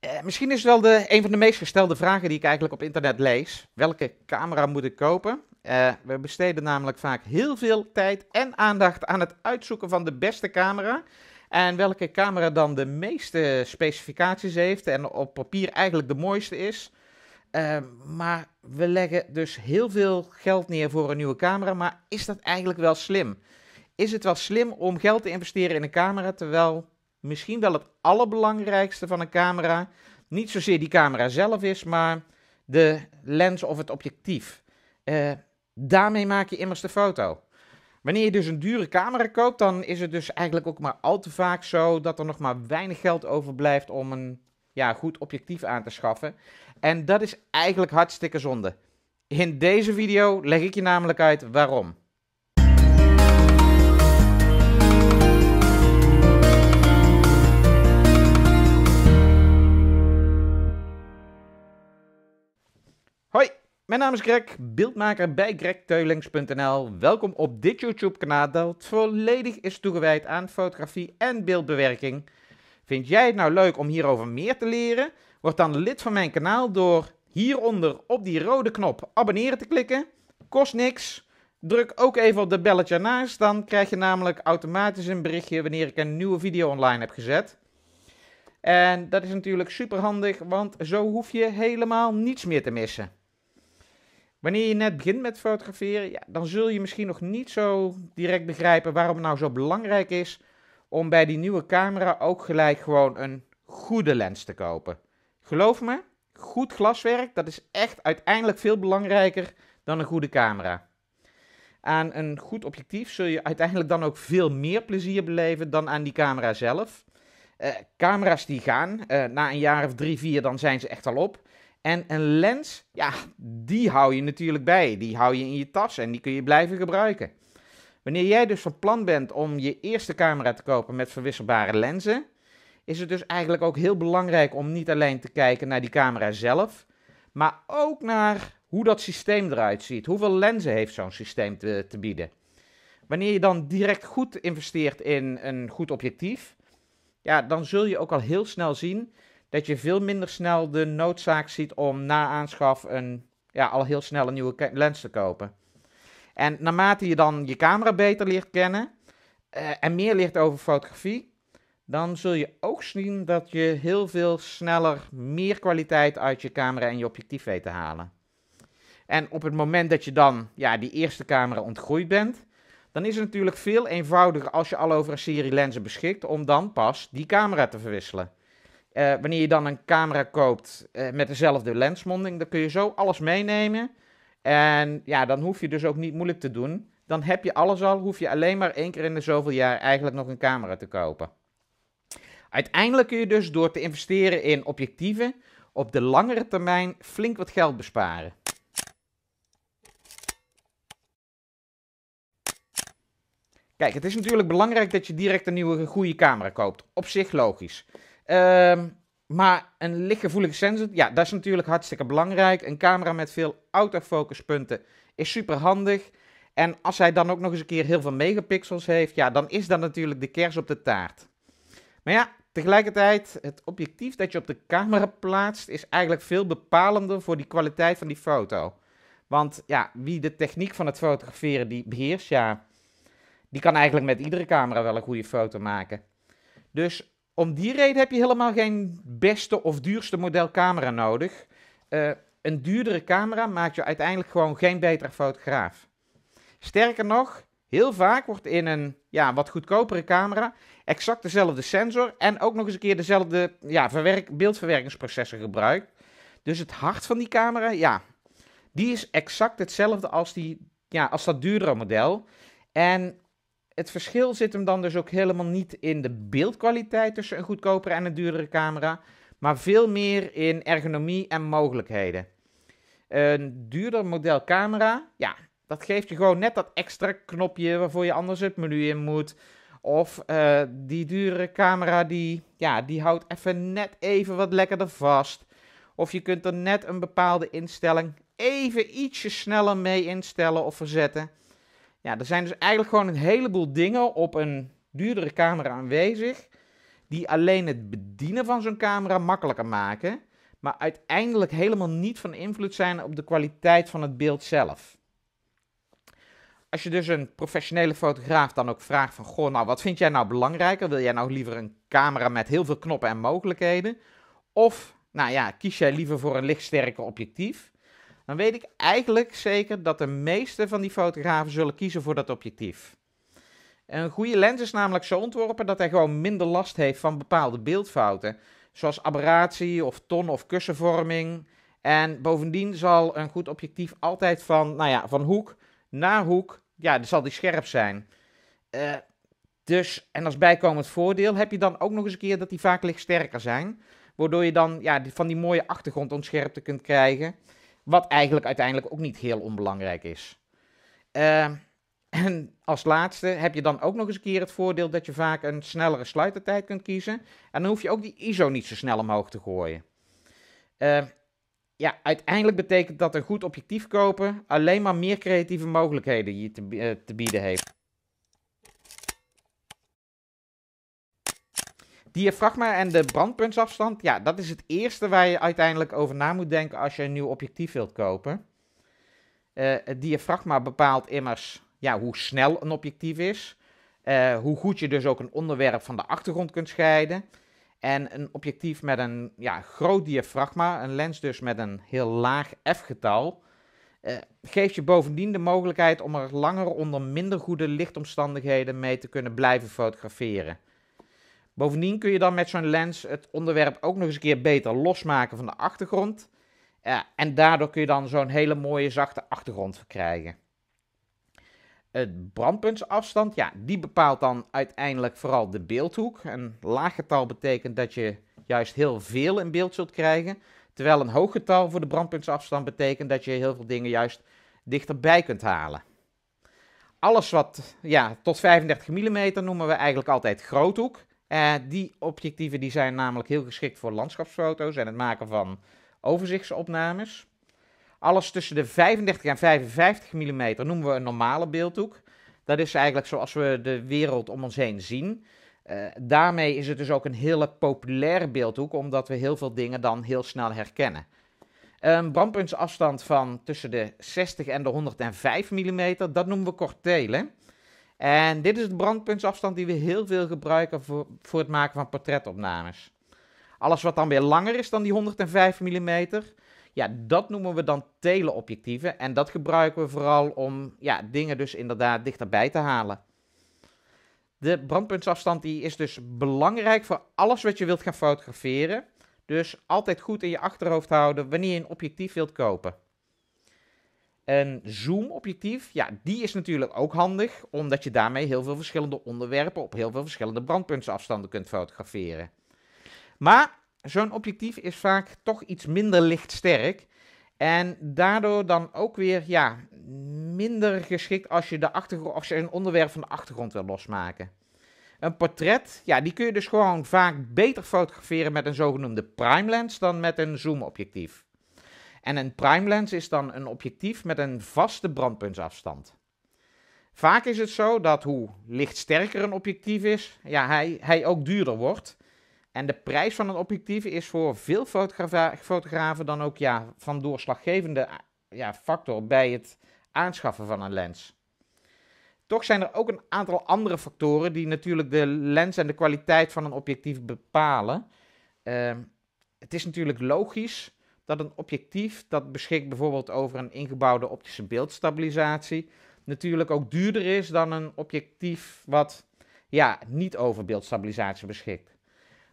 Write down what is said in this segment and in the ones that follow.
Eh, misschien is wel de, een van de meest gestelde vragen die ik eigenlijk op internet lees. Welke camera moet ik kopen? Eh, we besteden namelijk vaak heel veel tijd en aandacht aan het uitzoeken van de beste camera. En welke camera dan de meeste specificaties heeft en op papier eigenlijk de mooiste is. Eh, maar we leggen dus heel veel geld neer voor een nieuwe camera. Maar is dat eigenlijk wel slim? Is het wel slim om geld te investeren in een camera terwijl misschien wel het allerbelangrijkste van een camera niet zozeer die camera zelf is, maar de lens of het objectief. Eh, daarmee maak je immers de foto. Wanneer je dus een dure camera koopt, dan is het dus eigenlijk ook maar al te vaak zo dat er nog maar weinig geld overblijft om een ja, goed objectief aan te schaffen. En dat is eigenlijk hartstikke zonde. In deze video leg ik je namelijk uit waarom. Mijn naam is Greg, beeldmaker bij gregteulings.nl. Welkom op dit YouTube-kanaal dat volledig is toegewijd aan fotografie en beeldbewerking. Vind jij het nou leuk om hierover meer te leren? Word dan lid van mijn kanaal door hieronder op die rode knop abonneren te klikken. Kost niks. Druk ook even op de belletje naast, dan krijg je namelijk automatisch een berichtje wanneer ik een nieuwe video online heb gezet. En dat is natuurlijk super handig, want zo hoef je helemaal niets meer te missen. Wanneer je net begint met fotograferen, ja, dan zul je misschien nog niet zo direct begrijpen waarom het nou zo belangrijk is om bij die nieuwe camera ook gelijk gewoon een goede lens te kopen. Geloof me, goed glaswerk, dat is echt uiteindelijk veel belangrijker dan een goede camera. Aan een goed objectief zul je uiteindelijk dan ook veel meer plezier beleven dan aan die camera zelf. Uh, camera's die gaan, eh, na een jaar of drie, vier, dan zijn ze echt al op. En een lens, ja, die hou je natuurlijk bij. Die hou je in je tas en die kun je blijven gebruiken. Wanneer jij dus van plan bent om je eerste camera te kopen met verwisselbare lenzen, is het dus eigenlijk ook heel belangrijk om niet alleen te kijken naar die camera zelf, maar ook naar hoe dat systeem eruit ziet. Hoeveel lenzen heeft zo'n systeem te, te bieden? Wanneer je dan direct goed investeert in een goed objectief, ja, dan zul je ook al heel snel zien dat je veel minder snel de noodzaak ziet om na aanschaf een, ja, al heel snel een nieuwe lens te kopen. En naarmate je dan je camera beter leert kennen eh, en meer leert over fotografie, dan zul je ook zien dat je heel veel sneller meer kwaliteit uit je camera en je objectief weet te halen. En op het moment dat je dan ja, die eerste camera ontgroeid bent, dan is het natuurlijk veel eenvoudiger als je al over een serie lenzen beschikt om dan pas die camera te verwisselen. Eh, wanneer je dan een camera koopt eh, met dezelfde lensmonding, dan kun je zo alles meenemen. En ja, dan hoef je dus ook niet moeilijk te doen. Dan heb je alles al, hoef je alleen maar één keer in de zoveel jaar eigenlijk nog een camera te kopen. Uiteindelijk kun je dus door te investeren in objectieven op de langere termijn flink wat geld besparen. Kijk, het is natuurlijk belangrijk dat je direct een nieuwe goede camera koopt. Op zich logisch. Ehm, maar een lichtgevoelige sensor, ja, dat is natuurlijk hartstikke belangrijk. Een camera met veel autofocuspunten is super handig. En als hij dan ook nog eens een keer heel veel megapixels heeft, ja, dan is dat natuurlijk de kers op de taart. Maar ja, tegelijkertijd, het objectief dat je op de camera plaatst, is eigenlijk veel bepalender voor die kwaliteit van die foto. Want ja, wie de techniek van het fotograferen die beheerst, ja, die kan eigenlijk met iedere camera wel een goede foto maken. Dus om die reden heb je helemaal geen beste of duurste model camera nodig. Eh, een duurdere camera maakt je uiteindelijk gewoon geen betere fotograaf. Sterker nog, heel vaak wordt in een ja, wat goedkopere camera exact dezelfde sensor en ook nog eens een keer dezelfde ja, verwerk, beeldverwerkingsprocessor gebruikt. Dus het hart van die camera, ja, die is exact hetzelfde als, die, ja, als dat duurdere model. En het verschil zit hem dan dus ook helemaal niet in de beeldkwaliteit tussen een goedkopere en een duurdere camera, maar veel meer in ergonomie en mogelijkheden. Een duurder model camera, ja, dat geeft je gewoon net dat extra knopje waarvoor je anders het menu in moet. Of eh, die dure camera, die, ja, die houdt even net even wat lekkerder vast. Of je kunt er net een bepaalde instelling even ietsje sneller mee instellen of verzetten. Ja, er zijn dus eigenlijk gewoon een heleboel dingen op een duurdere camera aanwezig. Die alleen het bedienen van zo'n camera makkelijker maken. Maar uiteindelijk helemaal niet van invloed zijn op de kwaliteit van het beeld zelf. Als je dus een professionele fotograaf dan ook vraagt van... Goh, nou wat vind jij nou belangrijker? Wil jij nou liever een camera met heel veel knoppen en mogelijkheden? Of, nou ja, kies jij liever voor een lichtsterker objectief? dan weet ik eigenlijk zeker dat de meeste van die fotografen zullen kiezen voor dat objectief. Een goede lens is namelijk zo ontworpen dat hij gewoon minder last heeft van bepaalde beeldfouten, zoals aberratie of ton- of kussenvorming. En bovendien zal een goed objectief altijd van, nou ja, van hoek naar hoek, ja, dan zal die scherp zijn. Eh, dus, en als bijkomend voordeel heb je dan ook nog eens een keer dat die vaak lichtsterker zijn, waardoor je dan ja, van die mooie achtergrond ontscherpte kunt krijgen. Wat eigenlijk uiteindelijk ook niet heel onbelangrijk is. Ehm, en als laatste heb je dan ook nog eens een keer het voordeel dat je vaak een snellere sluitertijd kunt kiezen. En dan hoef je ook die ISO niet zo snel omhoog te gooien. Ehm, ja, uiteindelijk betekent dat een goed objectief kopen alleen maar meer creatieve mogelijkheden je te, eh, te bieden heeft. Diafragma en de brandpuntsafstand, ja, dat is het eerste waar je uiteindelijk over na moet denken als je een nieuw objectief wilt kopen. Eh, het diafragma bepaalt immers ja, hoe snel een objectief is, eh, hoe goed je dus ook een onderwerp van de achtergrond kunt scheiden. En een objectief met een ja, groot diafragma, een lens dus met een heel laag f-getal, uh, geeft je bovendien de mogelijkheid om er langer onder minder goede lichtomstandigheden mee te kunnen blijven fotograferen. Bovendien kun je dan met zo'n lens het onderwerp ook nog eens een keer beter losmaken van de achtergrond. en daardoor kun je dan zo'n hele mooie zachte achtergrond verkrijgen. Het brandpuntsafstand, ja, die bepaalt dan uiteindelijk vooral de beeldhoek. Een laag getal betekent dat je juist heel veel in beeld zult krijgen. Terwijl een hoog getal voor de brandpuntsafstand betekent dat je heel veel dingen juist dichterbij kunt halen. Alles wat ja, tot 35 mm noemen we eigenlijk altijd groothoek. Eh, die objectieven die zijn namelijk heel geschikt voor landschapsfoto's en het maken van overzichtsopnames. Alles tussen de 35 en 55 mm noemen we een normale beeldhoek. Dat is eigenlijk zoals we de wereld om ons heen zien. Eh, daarmee is het dus ook een hele populaire beeldhoek, omdat we heel veel dingen dan heel snel herkennen. Een brandpuntsafstand van tussen de 60 en de 105 mm, dat noemen we kortelen. En dit is de brandpuntsafstand die we heel veel gebruiken voor, voor het maken van portretopnames. Alles wat dan weer langer is dan die 105 mm, ja, dat noemen we dan teleobjectieven. En dat gebruiken we vooral om ja, dingen dus inderdaad dichterbij te halen. De brandpuntsafstand die is dus belangrijk voor alles wat je wilt gaan fotograferen. Dus altijd goed in je achterhoofd houden wanneer je een objectief wilt kopen. Een zoomobjectief, ja, die is natuurlijk ook handig, omdat je daarmee heel veel verschillende onderwerpen op heel veel verschillende brandpuntsafstanden kunt fotograferen. Maar zo'n objectief is vaak toch iets minder lichtsterk. En daardoor dan ook weer ja, minder geschikt als je, de achtergrond, als je een onderwerp van de achtergrond wil losmaken. Een portret, ja, die kun je dus gewoon vaak beter fotograferen met een zogenoemde prime lens dan met een zoomobjectief. En een prime lens is dan een objectief met een vaste brandpuntsafstand. Vaak is het zo dat hoe lichtsterker een objectief is, ja, hij, hij ook duurder wordt. En de prijs van een objectief is voor veel fotografen, fotografen dan ook ja, van doorslaggevende ja, factor bij het aanschaffen van een lens. Toch zijn er ook een aantal andere factoren die natuurlijk de lens en de kwaliteit van een objectief bepalen. Ehm, het is natuurlijk logisch dat een objectief dat beschikt bijvoorbeeld over een ingebouwde optische beeldstabilisatie natuurlijk ook duurder is dan een objectief wat ja, niet over beeldstabilisatie beschikt.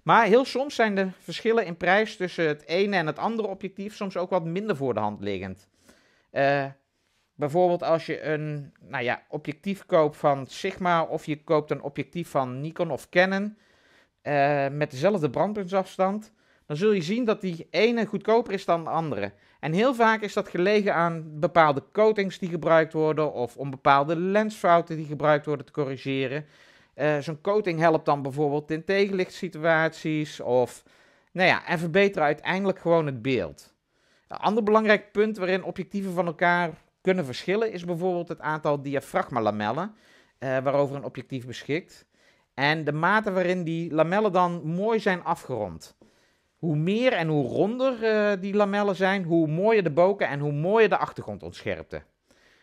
Maar heel soms zijn de verschillen in prijs tussen het ene en het andere objectief soms ook wat minder voor de hand liggend. Eh, bijvoorbeeld als je een nou ja, objectief koopt van Sigma of je koopt een objectief van Nikon of Canon eh, met dezelfde brandpuntsafstand, dan zul je zien dat die ene goedkoper is dan de andere. En heel vaak is dat gelegen aan bepaalde coatings die gebruikt worden of om bepaalde lensfouten die gebruikt worden te corrigeren. Eh, zo'n coating helpt dan bijvoorbeeld in tegenlichtsituaties of, nou ja, en verbetert uiteindelijk gewoon het beeld. Een ander belangrijk punt waarin objectieven van elkaar kunnen verschillen is bijvoorbeeld het aantal diafragmalamellen uh, waarover een objectief beschikt. En de mate waarin die lamellen dan mooi zijn afgerond hoe meer en hoe ronder eh, die lamellen zijn, hoe mooier de boken en hoe mooier de achtergrond ontscherpte.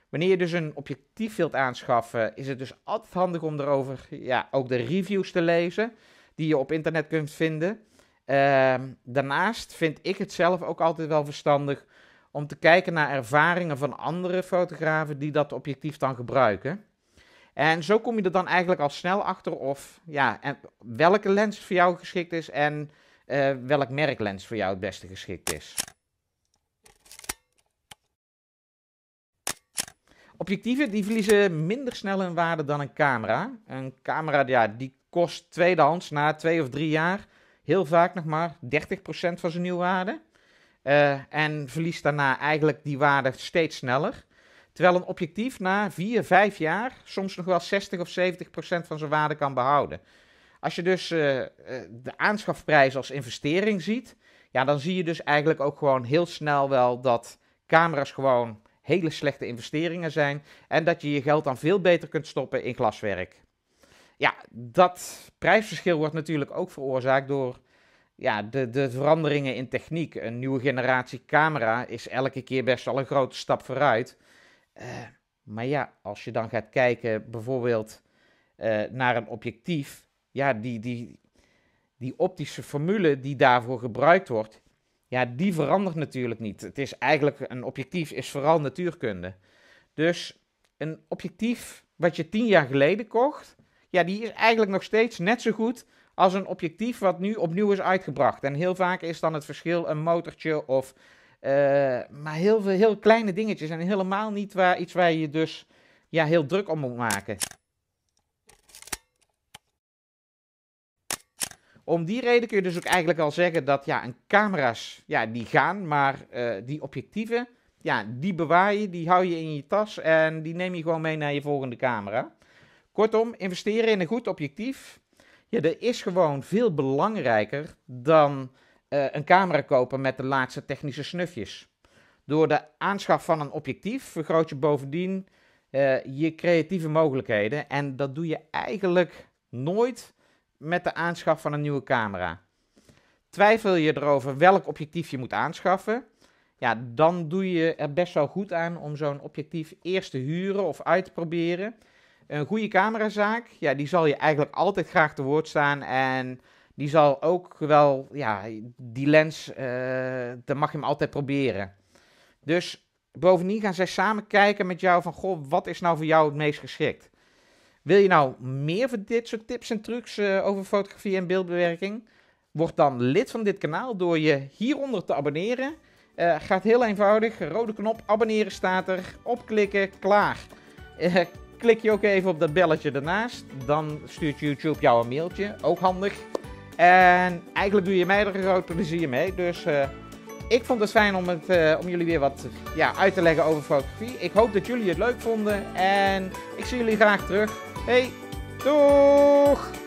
Wanneer je dus een objectief wilt aanschaffen, eh, is het dus altijd handig om erover ja, ook de reviews te lezen die je op internet kunt vinden. Ehm, daarnaast vind ik het zelf ook altijd wel verstandig om te kijken naar ervaringen van andere fotografen die dat objectief dan gebruiken. En zo kom je er dan eigenlijk al snel achter of ja, en welke lens voor jou geschikt is en uh, welk merklens voor jou het beste geschikt is. Objectieven die verliezen minder snel hun waarde dan een camera. Een camera ja, die kost tweedehands na twee of drie jaar heel vaak nog maar 30% van zijn nieuwe waarde. Eh, en verliest daarna eigenlijk die waarde steeds sneller. Terwijl een objectief na 4, 5 jaar soms nog wel 60 of 70% van zijn waarde kan behouden. Als je dus eh, eh, de aanschafprijs als investering ziet, ja, dan zie je dus eigenlijk ook gewoon heel snel wel dat camera's gewoon hele slechte investeringen zijn en dat je je geld dan veel beter kunt stoppen in glaswerk. Ja, dat prijsverschil wordt natuurlijk ook veroorzaakt door ja, de, de veranderingen in techniek. Een nieuwe generatie camera is elke keer best wel een grote stap vooruit. Eh, maar ja, als je dan gaat kijken bijvoorbeeld naar een objectief, ja, die, die, die optische formule die daarvoor gebruikt wordt, ja, die verandert natuurlijk niet. Het is eigenlijk, een objectief is vooral natuurkunde. Dus een objectief wat je tien jaar geleden kocht, ja, die is eigenlijk nog steeds net zo goed als een objectief wat nu opnieuw is uitgebracht. En heel vaak is dan het verschil een motortje of, eh, maar heel veel heel kleine dingetjes en helemaal niet waar, iets waar je dus ja, heel druk om moet maken. Om die reden kun je dus ook eigenlijk al zeggen dat ja, een camera's ja, die gaan, maar eh, die objectieven, ja, die bewaar je, die hou je in je tas en die neem je gewoon mee naar je volgende camera. Kortom, investeren in een goed objectief, ja, dat is gewoon veel belangrijker dan eh, een camera kopen met de laatste technische snufjes. Door de aanschaf van een objectief vergroot je bovendien eh, je creatieve mogelijkheden en dat doe je eigenlijk nooit met de aanschaf van een nieuwe camera. Twijfel je erover welk objectief je moet aanschaffen? Ja, dan doe je er best wel goed aan om zo'n objectief eerst te huren of uit te proberen. Een goede camerazaak, ja, die zal je eigenlijk altijd graag te woord staan. En die zal ook wel, ja, die lens, uh, eh, dan mag je hem altijd proberen. Dus bovendien gaan zij samen kijken met jou van, goh, wat is nou voor jou het meest geschikt? Wil je nou meer van dit soort tips en trucs eh, over fotografie en beeldbewerking? Word dan lid van dit kanaal door je hieronder te abonneren. Uh, gaat heel eenvoudig. Rode knop abonneren staat er. Opklikken, klaar. Eh, klik je ook even op dat belletje daarnaast. Dan stuurt YouTube jou een mailtje. Ook handig. En eigenlijk doe je mij er een groot plezier mee. Dus ik vond het fijn om, het, om jullie weer wat ja, uit te leggen over fotografie. Ik hoop dat jullie het leuk vonden. En ik zie jullie graag terug. Hey, doeg!